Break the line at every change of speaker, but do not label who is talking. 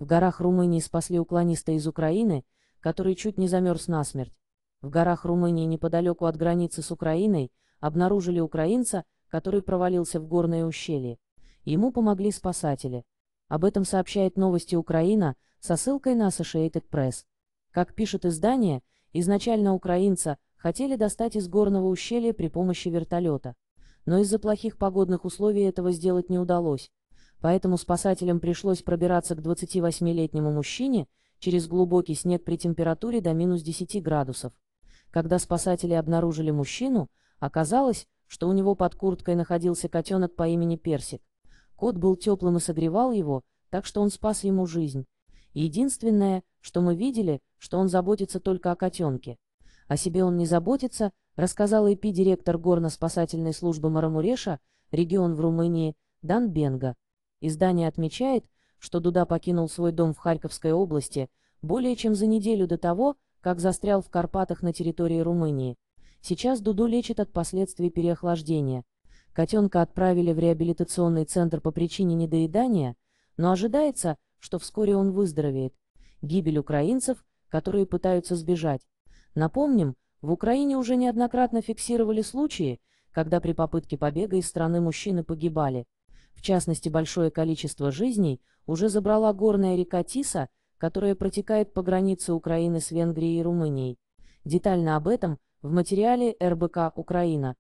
В горах Румынии спасли уклониста из Украины, который чуть не замерз насмерть. В горах Румынии неподалеку от границы с Украиной обнаружили украинца, который провалился в горное ущелье. Ему помогли спасатели. Об этом сообщает новости Украина со ссылкой на Associated Press. Как пишет издание, изначально украинца хотели достать из горного ущелья при помощи вертолета. Но из-за плохих погодных условий этого сделать не удалось поэтому спасателям пришлось пробираться к 28-летнему мужчине через глубокий снег при температуре до минус 10 градусов. Когда спасатели обнаружили мужчину, оказалось, что у него под курткой находился котенок по имени Персик. Кот был теплым и согревал его, так что он спас ему жизнь. Единственное, что мы видели, что он заботится только о котенке. О себе он не заботится, рассказал ИП-директор горно-спасательной службы Марамуреша, регион в Румынии, Дан Бенга. Издание отмечает, что Дуда покинул свой дом в Харьковской области более чем за неделю до того, как застрял в Карпатах на территории Румынии. Сейчас Дуду лечат от последствий переохлаждения. Котенка отправили в реабилитационный центр по причине недоедания, но ожидается, что вскоре он выздоровеет. Гибель украинцев, которые пытаются сбежать. Напомним, в Украине уже неоднократно фиксировали случаи, когда при попытке побега из страны мужчины погибали. В частности, большое количество жизней уже забрала горная река Тиса, которая протекает по границе Украины с Венгрией и Румынией. Детально об этом в материале РБК «Украина»